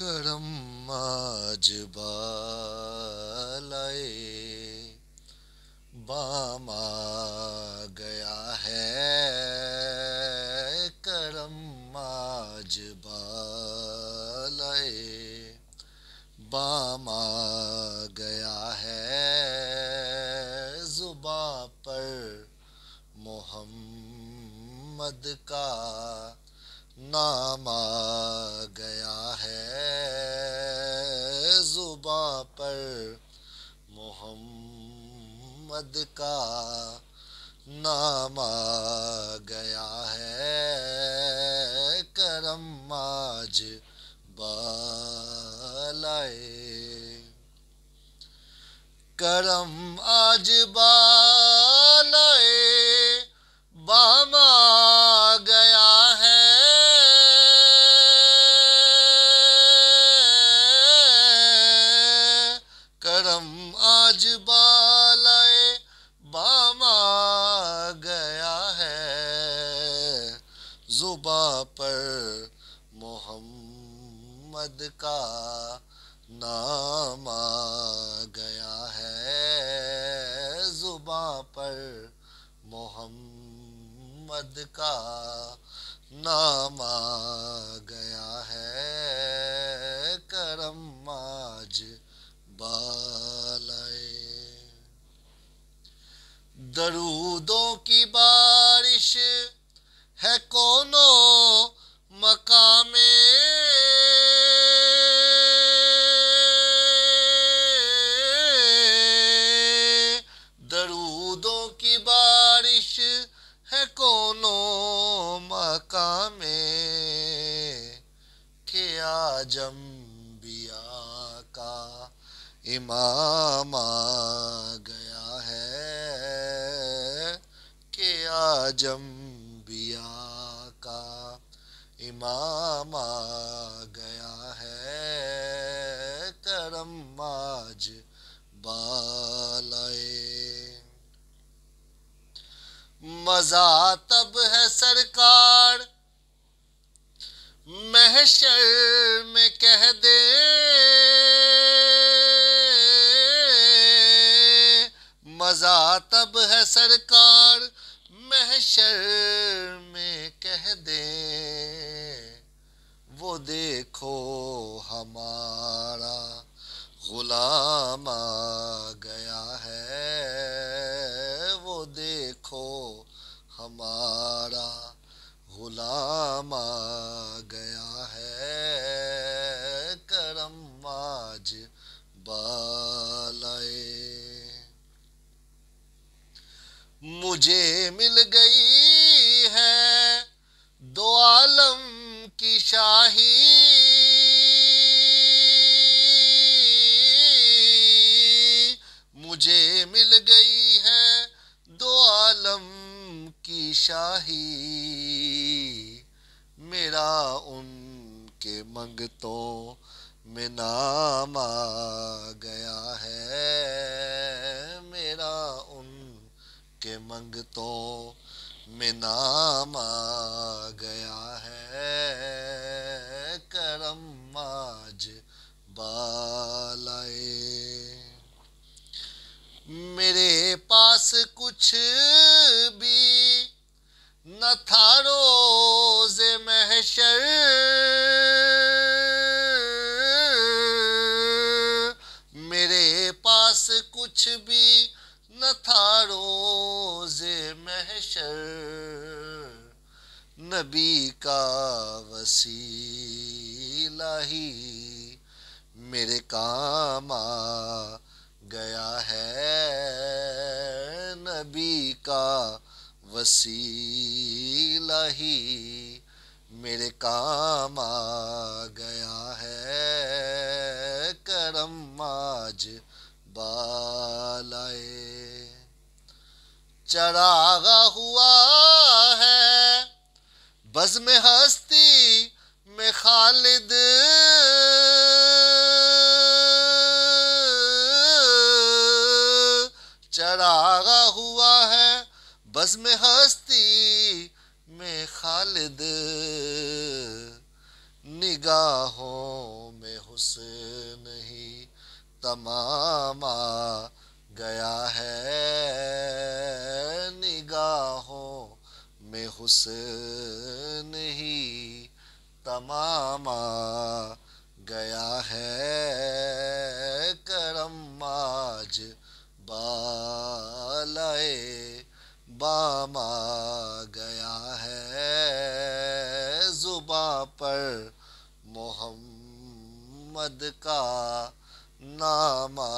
करम आज बाए बामा गया है करम आज बाए बामा गया है जुबा पर मोहम्मद का नाम आ गया है जुबा पर मोहम्मद का नाम आ गया है करम आज बालाए करम आज बा मोहम्मद का नाम आ गया है जुबां पर मोहम्मद का नाम आ गया है करम आज बालाए दरूदों की बारिश है कोनो मकामे మే కయాజంబియా కా ఇమామ గయా హై కయాజంబియా కా ఇమామ గయా హై తర్మ్మాజ్ బాలాయే మజాतब హై సర్కార్ महशर में कह दे मजा तब है सरकार महशर में कह दे वो देखो हमारा गुलाम आ गया है वो देखो हमारा गुलाम आ गया है करम आज बालाए मुझे मिल गई है दो आलम की शाही मुझे मिल गई है दो आलम की शाही मेरा उनके मंगतों में नाम आ गया है मेरा उनके मंगतों में नाम आ गया है करम माज बालाए मेरे पास कुछ भी न था रो शर मेरे पास कुछ भी न था रोजे महशर नबी का वसीला ही मेरे काम आ गया है नबी का वसीला ही मेरे काम आ गया है करम आज बालाए चरागा हुआ है में हस्ती में खालिद चरागा हुआ है बज़म हस्ती में खालिद निगाहों में हुस्न ही तमामा गया है निगाहों में हुस्न ही तमामा गया है करम आज बालाए बामा गया पर मोहम्मद का नामा